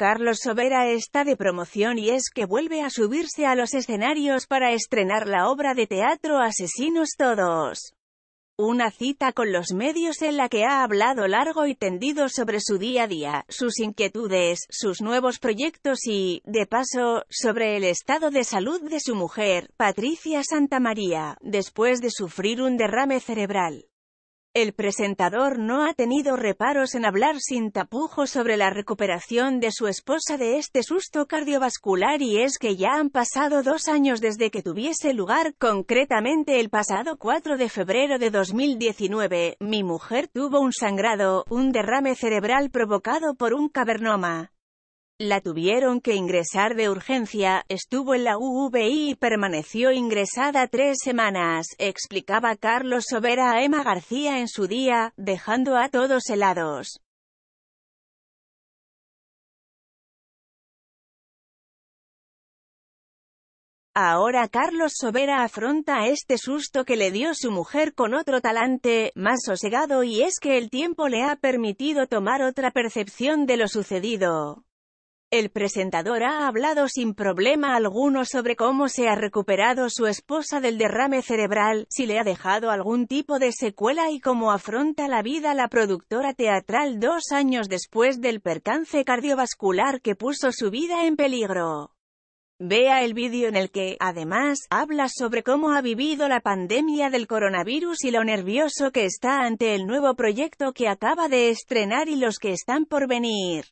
Carlos Sobera está de promoción y es que vuelve a subirse a los escenarios para estrenar la obra de teatro Asesinos Todos. Una cita con los medios en la que ha hablado largo y tendido sobre su día a día, sus inquietudes, sus nuevos proyectos y, de paso, sobre el estado de salud de su mujer, Patricia Santamaría, después de sufrir un derrame cerebral. El presentador no ha tenido reparos en hablar sin tapujos sobre la recuperación de su esposa de este susto cardiovascular y es que ya han pasado dos años desde que tuviese lugar, concretamente el pasado 4 de febrero de 2019, mi mujer tuvo un sangrado, un derrame cerebral provocado por un cavernoma. La tuvieron que ingresar de urgencia, estuvo en la UVI y permaneció ingresada tres semanas, explicaba Carlos Sobera a Emma García en su día, dejando a todos helados. Ahora Carlos Sobera afronta este susto que le dio su mujer con otro talante, más sosegado y es que el tiempo le ha permitido tomar otra percepción de lo sucedido. El presentador ha hablado sin problema alguno sobre cómo se ha recuperado su esposa del derrame cerebral, si le ha dejado algún tipo de secuela y cómo afronta la vida la productora teatral dos años después del percance cardiovascular que puso su vida en peligro. Vea el vídeo en el que, además, habla sobre cómo ha vivido la pandemia del coronavirus y lo nervioso que está ante el nuevo proyecto que acaba de estrenar y los que están por venir.